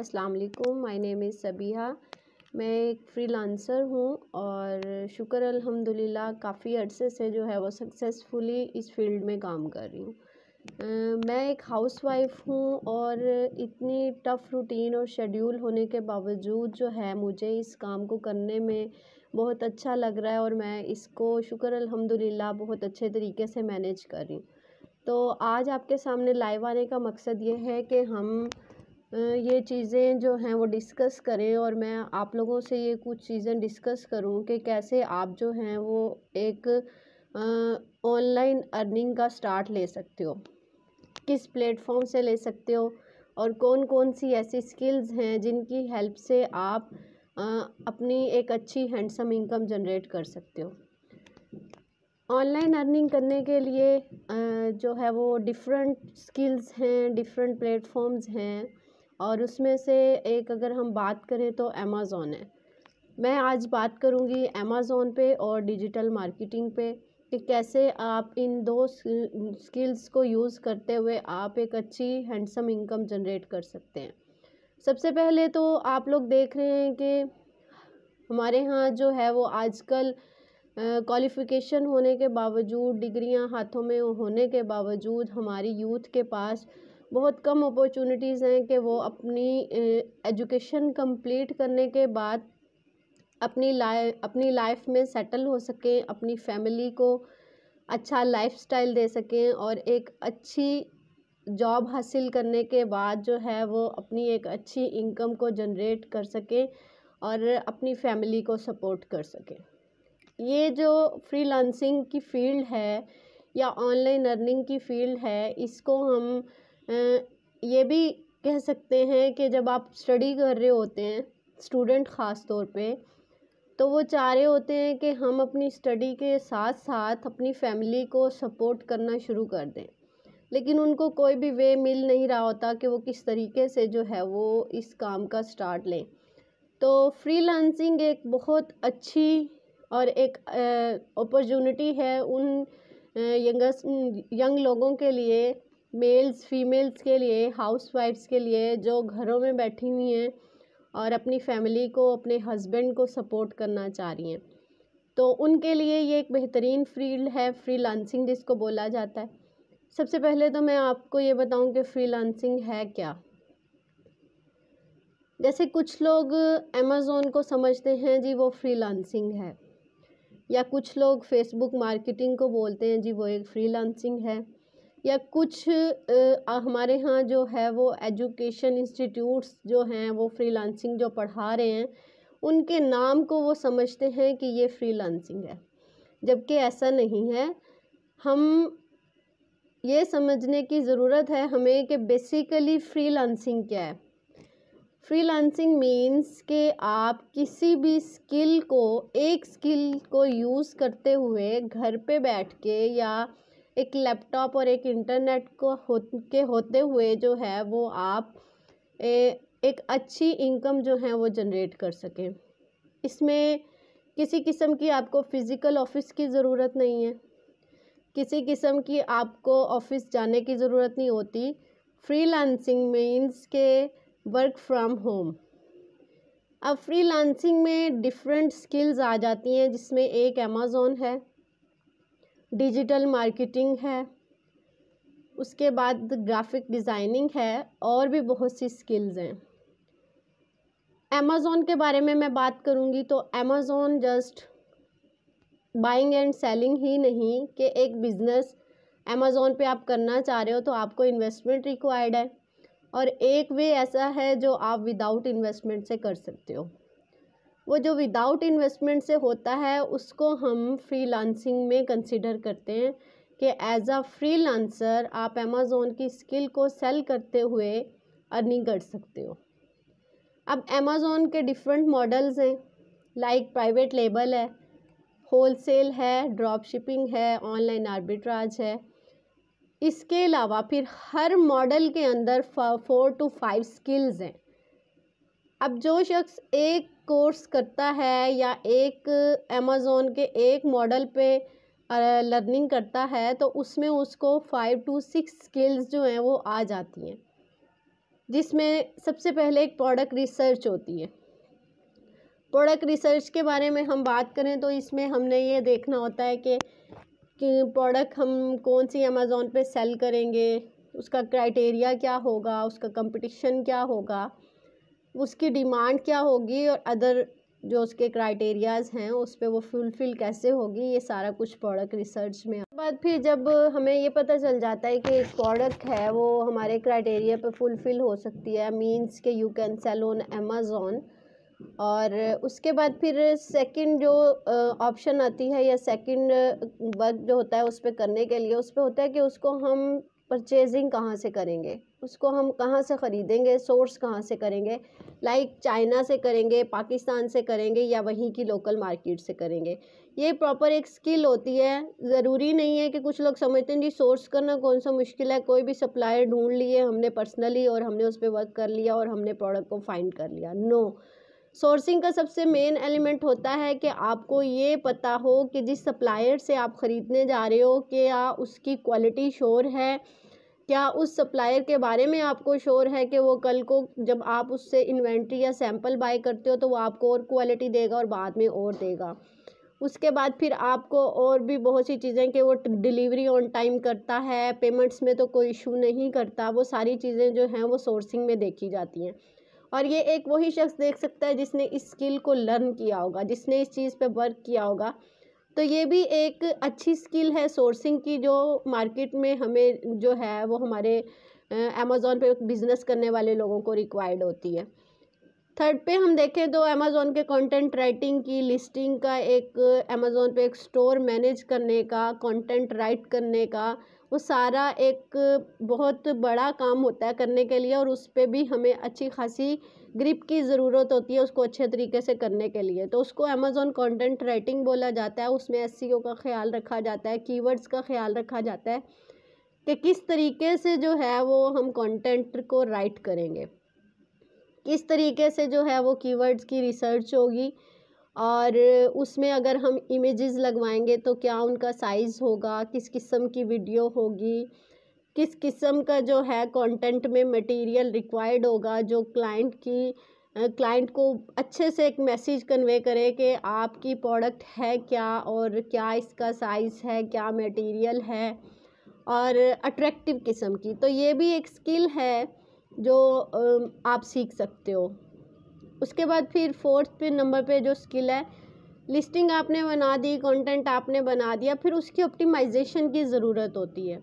अस्सलाम वालेकुम my name is Sabiha मैं एक फ्रीलांसर हूँ और शुक्र अल्हम्दुलिल्लाह काफ़ी अर्से से जो है वो सक्सेसफुली इस फील्ड में काम कर रही हूँ मैं एक हाउसवाइफ हूँ और इतनी टफ़ रूटीन और शेड्यूल होने के बावजूद जो है मुझे इस काम को करने में बहुत अच्छा लग रहा है और मैं इसको शुक्र अल्हम्दुलिल्लाह बहुत अच्छे तरीके से मैनेज कर रही हूँ तो आज आपके सामने लाइव आने का मकसद ये है कि हम ये चीज़ें जो हैं वो डिस्कस करें और मैं आप लोगों से ये कुछ चीज़ें डिस्कस करूं कि कैसे आप जो हैं वो एक ऑनलाइन अर्निंग का स्टार्ट ले सकते हो किस प्लेटफॉर्म से ले सकते हो और कौन कौन सी ऐसी स्किल्स हैं जिनकी हेल्प से आप आ, अपनी एक अच्छी हैंडसम इनकम जनरेट कर सकते हो ऑनलाइन अर्निंग करने के लिए आ, जो है वो डिफरेंट स्किल्स हैं डिफरेंट प्लेटफॉर्म्स हैं और उसमें से एक अगर हम बात करें तो अमेज़ोन है मैं आज बात करूंगी अमेज़ोन पे और डिजिटल मार्केटिंग पे कि कैसे आप इन दो स्किल्स को यूज़ करते हुए आप एक अच्छी हैंडसम इनकम जनरेट कर सकते हैं सबसे पहले तो आप लोग देख रहे हैं कि हमारे यहाँ जो है वो आजकल क्वालिफ़िकेशन होने के बावजूद डिग्रियां हाथों में होने के बावजूद हमारी यूथ के पास बहुत कम अपॉर्चुनिटीज़ हैं कि वो अपनी एजुकेशन कंप्लीट करने के बाद अपनी लाइ अपनी लाइफ में सेटल हो सकें अपनी फैमिली को अच्छा लाइफस्टाइल दे सकें और एक अच्छी जॉब हासिल करने के बाद जो है वो अपनी एक अच्छी इनकम को जनरेट कर सकें और अपनी फैमिली को सपोर्ट कर सकें ये जो फ्रीलांसिंग की फील्ड है या ऑनलाइन अर्निंग की फील्ड है इसको हम ये भी कह सकते हैं कि जब आप स्टडी कर रहे होते हैं स्टूडेंट ख़ास तौर पे तो वो चाह रहे होते हैं कि हम अपनी स्टडी के साथ साथ अपनी फैमिली को सपोर्ट करना शुरू कर दें लेकिन उनको कोई भी वे मिल नहीं रहा होता कि वो किस तरीके से जो है वो इस काम का स्टार्ट लें तो फ्रीलांसिंग एक बहुत अच्छी और एक अपॉर्चुनिटी है उन यंगस्ट यंग लोगों के लिए मेल्स फीमेल्स के लिए हाउस वाइफ्स के लिए जो घरों में बैठी हुई हैं और अपनी फैमिली को अपने हस्बैंड को सपोर्ट करना चाह रही हैं तो उनके लिए ये एक बेहतरीन फील्ड है फ्रीलांसिंग जिसको बोला जाता है सबसे पहले तो मैं आपको ये बताऊं कि फ्रीलांसिंग है क्या जैसे कुछ लोग अमेज़ोन को समझते हैं जी वो फ्रीलांसिंग है या कुछ लोग फेसबुक मार्केटिंग को बोलते हैं जी वो एक फ्रीलांसिंग है या कुछ आ, हमारे यहाँ जो है वो एजुकेशन इंस्टीट्यूट्स जो हैं वो फ्रीलांसिंग जो पढ़ा रहे हैं उनके नाम को वो समझते हैं कि ये फ्रीलांसिंग है जबकि ऐसा नहीं है हम ये समझने की ज़रूरत है हमें कि बेसिकली फ्रीलांसिंग क्या है फ्रीलांसिंग मींस के आप किसी भी स्किल को एक स्किल को यूज़ करते हुए घर पे बैठ के या एक लैपटॉप और एक इंटरनेट को हो के होते हुए जो है वो आप ए, एक अच्छी इनकम जो है वो जनरेट कर सकें इसमें किसी किस्म की आपको फ़िज़िकल ऑफिस की ज़रूरत नहीं है किसी किस्म की आपको ऑफिस जाने की ज़रूरत नहीं होती फ्रीलांसिंग मीन्स के वर्क फ्रॉम होम अब फ्रीलांसिंग में डिफरेंट स्किल्स आ जाती हैं जिसमें एक अमेज़ोन है डिजिटल मार्केटिंग है उसके बाद ग्राफिक डिज़ाइनिंग है और भी बहुत सी स्किल्स हैं अमेज़ोन के बारे में मैं बात करूँगी तो Amazon just buying and selling ही नहीं कि एक बिज़नेस अमेज़ोन पे आप करना चाह रहे हो तो आपको इन्वेस्टमेंट रिक्वायर्ड है और एक वे ऐसा है जो आप विदाउट इन्वेस्टमेंट से कर सकते हो वो जो विदाउट इन्वेस्टमेंट से होता है उसको हम फ्री में कंसिडर करते हैं कि एज अ फ्री आप अमेज़ोन की स्किल को सेल करते हुए अर्निंग कर सकते हो अब अमेज़ोन के डिफरेंट मॉडल्स हैं लाइक प्राइवेट लेबल है होल सेल है ड्रॉप शिपिंग है ऑनलाइन आर्बिट्राज है इसके अलावा फिर हर मॉडल के अंदर फोर टू फाइव स्किल्स हैं अब जो शख्स एक कोर्स करता है या एक अमेज़ोन के एक मॉडल पे लर्निंग करता है तो उसमें उसको फ़ाइव टू सिक्स स्किल्स जो हैं वो आ जाती हैं जिसमें सबसे पहले एक प्रोडक्ट रिसर्च होती है प्रोडक्ट रिसर्च के बारे में हम बात करें तो इसमें हमने ये देखना होता है कि कि प्रोडक्ट हम कौन सी अमेज़ोन पे सेल करेंगे उसका क्राइटेरिया क्या होगा उसका कंपटीशन क्या होगा उसकी डिमांड क्या होगी और अदर जो उसके क्राइटेरियाज़ हैं उस पर वो फुलफ़िल कैसे होगी ये सारा कुछ प्रोडक्ट रिसर्च में बाद फिर जब हमें ये पता चल जाता है कि एक प्रोडक्ट है वो हमारे क्राइटेरिया पे फुलफ़िल हो सकती है मींस के you can sell on Amazon और उसके बाद फिर सेकंड जो ऑप्शन आती है या सेकंड वर्क जो होता है उस पर करने के लिए उस पर होता है कि उसको हम परचेजिंग कहाँ से करेंगे उसको हम कहाँ से ख़रीदेंगे सोर्स कहाँ से करेंगे लाइक like चाइना से करेंगे पाकिस्तान से करेंगे या वहीं की लोकल मार्केट से करेंगे ये प्रॉपर एक स्किल होती है ज़रूरी नहीं है कि कुछ लोग समझते हैं जी सोर्स करना कौन सा मुश्किल है कोई भी सप्लायर ढूंढ लिए हमने पर्सनली और हमने उस पर वर्क कर लिया और हमने प्रोडक्ट को फाइंड कर लिया नो सोर्सिंग का सबसे मेन एलिमेंट होता है कि आपको ये पता हो कि जिस सप्लायर से आप ख़रीदने जा रहे हो कि उसकी क्वालिटी शोर है क्या उस सप्लायर के बारे में आपको श्योर है कि वो कल को जब आप उससे इन्वेंट्री या सैम्पल बाय करते हो तो वो आपको और क्वालिटी देगा और बाद में और देगा उसके बाद फिर आपको और भी बहुत सी चीज़ें कि वो डिलीवरी ऑन टाइम करता है पेमेंट्स में तो कोई इशू नहीं करता वो सारी चीज़ें जो हैं वो सोर्सिंग में देखी जाती हैं और ये एक वही शख्स देख सकता है जिसने इस स्किल को लर्न किया होगा जिसने इस चीज़ पे वर्क किया होगा तो ये भी एक अच्छी स्किल है सोर्सिंग की जो मार्केट में हमें जो है वो हमारे अमेज़ोन पे बिज़नेस करने वाले लोगों को रिक्वायर्ड होती है थर्ड पे हम देखें तो अमेज़ोन के कंटेंट राइटिंग की लिस्टिंग का एक अमेज़ोन पे एक स्टोर मैनेज करने का कंटेंट राइट करने का वो सारा एक बहुत बड़ा काम होता है करने के लिए और उस पर भी हमें अच्छी खासी ग्रिप की ज़रूरत होती है उसको अच्छे तरीके से करने के लिए तो उसको अमेज़ोन कंटेंट राइटिंग बोला जाता है उसमें एस e का ख्याल रखा जाता है कीवर्ड्स का ख्याल रखा जाता है कि किस तरीके से जो है वो हम कंटेंट को राइट करेंगे किस तरीके से जो है वो कीवर्ड्स की रिसर्च होगी और उसमें अगर हम इमेजेस लगवाएंगे तो क्या उनका साइज़ होगा किस किस्म की वीडियो होगी किस किस्म का जो है कंटेंट में मटेरियल रिक्वायर्ड होगा जो क्लाइंट की क्लाइंट को अच्छे से एक मैसेज कन्वे करे कि आपकी प्रोडक्ट है क्या और क्या इसका साइज़ है क्या मटेरियल है और अट्रैक्टिव किस्म की तो ये भी एक स्किल है जो आप सीख सकते हो उसके बाद फिर फोर्थ नंबर पे जो स्किल है लिस्टिंग आपने बना दी कंटेंट आपने बना दिया फिर उसकी ऑप्टिमाइजेशन की ज़रूरत होती है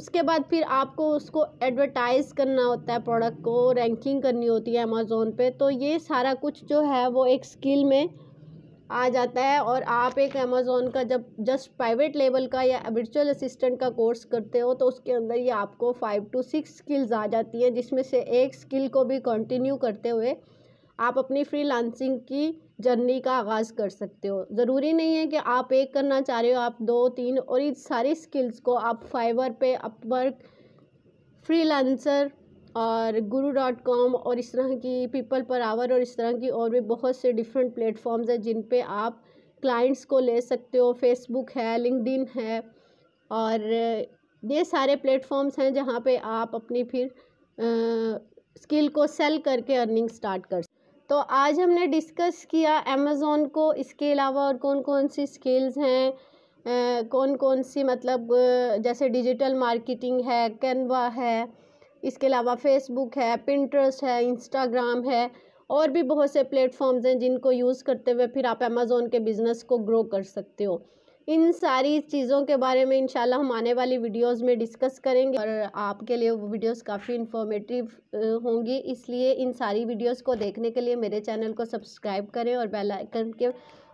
उसके बाद फिर आपको उसको एडवर्टाइज़ करना होता है प्रोडक्ट को रैंकिंग करनी होती है अमेज़ोन पे तो ये सारा कुछ जो है वो एक स्किल में आ जाता है और आप एक अमेज़ोन का जब जस्ट प्राइवेट लेवल का या वर्चुअल असिस्टेंट का कोर्स करते हो तो उसके अंदर ये आपको फ़ाइव टू सिक्स स्किल्स आ जाती हैं जिसमें से एक स्किल को भी कंटिन्यू करते हुए आप अपनी फ्रीलांसिंग की जर्नी का आगाज़ कर सकते हो ज़रूरी नहीं है कि आप एक करना चाह रहे हो आप दो तीन और इन सारी स्किल्स को आप फाइवर पे अपवर्क फ्रीलांसर और गुरु डॉट कॉम और इस तरह की पीपल पर आवर और इस तरह की और भी बहुत से डिफरेंट प्लेटफॉर्म्स हैं जिन पे आप क्लाइंट्स को ले सकते हो फेसबुक है लिंकडिन है और ये सारे प्लेटफॉर्म्स हैं जहाँ पे आप अपनी फिर स्किल को सेल करके अर्निंग स्टार्ट कर सकते तो आज हमने डिस्कस किया अमेज़ोन को इसके अलावा और कौन कौन सी स्किल्स हैं कौन कौन सी मतलब जैसे डिजिटल मार्केटिंग है कैनवा है इसके अलावा फेसबुक है पिंट्रस्ट है इंस्टाग्राम है और भी बहुत से प्लेटफॉर्म्स हैं जिनको यूज़ करते हुए फिर आप अमेज़ोन के बिज़नेस को ग्रो कर सकते हो इन सारी चीज़ों के बारे में इनशाला हम आने वाली वीडियोज़ में डिस्कस करेंगे और आपके लिए वो वीडियोज़ काफ़ी इन्फॉर्मेटिव होंगी इसलिए इन सारी वीडियोज़ को देखने के लिए मेरे चैनल को सब्सक्राइब करें और बेल आइकन के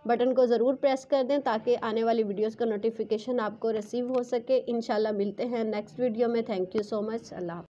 बटन को ज़रूर प्रेस कर दें ताकि आने वाली वीडियोज़ का नोटिफिकेशन आपको रिसीव हो सके इनशाला मिलते हैं नेक्स्ट वीडियो में thank you so much Allah